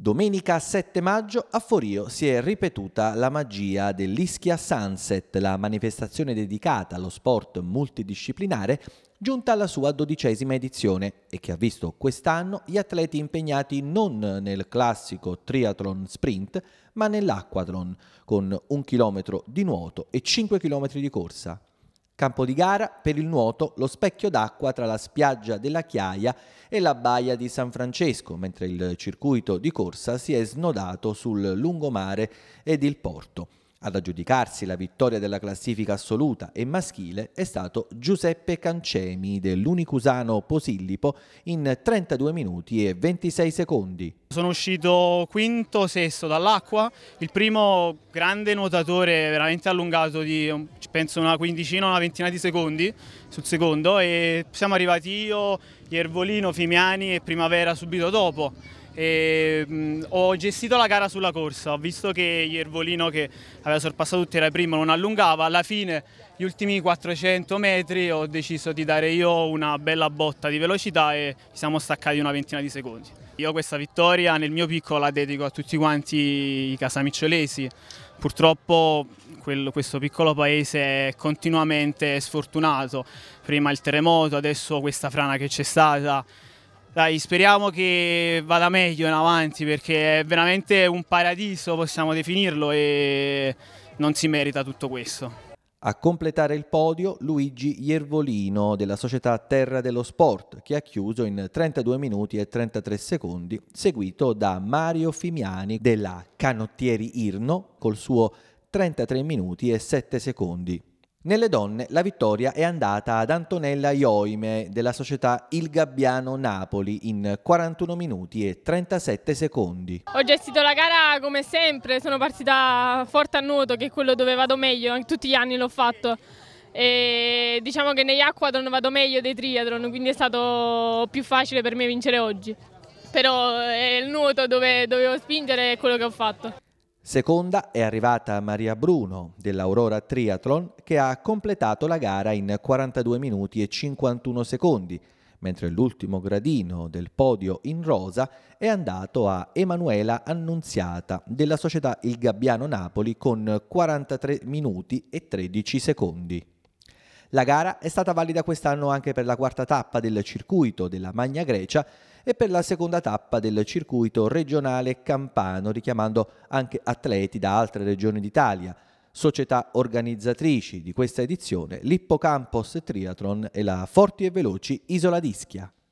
Domenica 7 maggio a Forio si è ripetuta la magia dell'Ischia Sunset, la manifestazione dedicata allo sport multidisciplinare giunta alla sua dodicesima edizione e che ha visto quest'anno gli atleti impegnati non nel classico triathlon sprint ma nell'acquathlon con un chilometro di nuoto e 5 chilometri di corsa. Campo di gara per il nuoto lo specchio d'acqua tra la spiaggia della Chiaia e la baia di San Francesco, mentre il circuito di corsa si è snodato sul lungomare ed il porto. Ad aggiudicarsi la vittoria della classifica assoluta e maschile è stato Giuseppe Cancemi dell'Unicusano Posillipo in 32 minuti e 26 secondi. Sono uscito quinto, sesto dall'acqua, il primo grande nuotatore veramente allungato di penso una quindicina, o una ventina di secondi sul secondo e siamo arrivati io, Iervolino, Fimiani e Primavera subito dopo. E, mh, ho gestito la gara sulla corsa, ho visto che Iervolino che aveva sorpassato tutti era primo, non allungava, alla fine gli ultimi 400 metri ho deciso di dare io una bella botta di velocità e ci siamo staccati una ventina di secondi. Io questa vittoria nel mio piccolo la dedico a tutti quanti i casamicciolesi, purtroppo quello, questo piccolo paese è continuamente sfortunato. Prima il terremoto, adesso questa frana che c'è stata. Dai, speriamo che vada meglio in avanti perché è veramente un paradiso, possiamo definirlo, e non si merita tutto questo. A completare il podio Luigi Iervolino della società Terra dello Sport che ha chiuso in 32 minuti e 33 secondi, seguito da Mario Fimiani della Canottieri Irno col suo 33 minuti e 7 secondi. Nelle donne la vittoria è andata ad Antonella Ioime della società Il Gabbiano Napoli in 41 minuti e 37 secondi. Ho gestito la gara come sempre, sono partita forte a nuoto che è quello dove vado meglio, tutti gli anni l'ho fatto. E diciamo che negli acquadron vado meglio dei triathlon, quindi è stato più facile per me vincere oggi. Però è eh, il nuoto dove dovevo spingere e quello che ho fatto. Seconda è arrivata Maria Bruno dell'Aurora Triathlon che ha completato la gara in 42 minuti e 51 secondi, mentre l'ultimo gradino del podio in rosa è andato a Emanuela Annunziata della società Il Gabbiano Napoli con 43 minuti e 13 secondi. La gara è stata valida quest'anno anche per la quarta tappa del circuito della Magna Grecia e per la seconda tappa del circuito regionale campano, richiamando anche atleti da altre regioni d'Italia. Società organizzatrici di questa edizione, l'Ippocampus Triathlon e la Forti e Veloci Isola d'Ischia.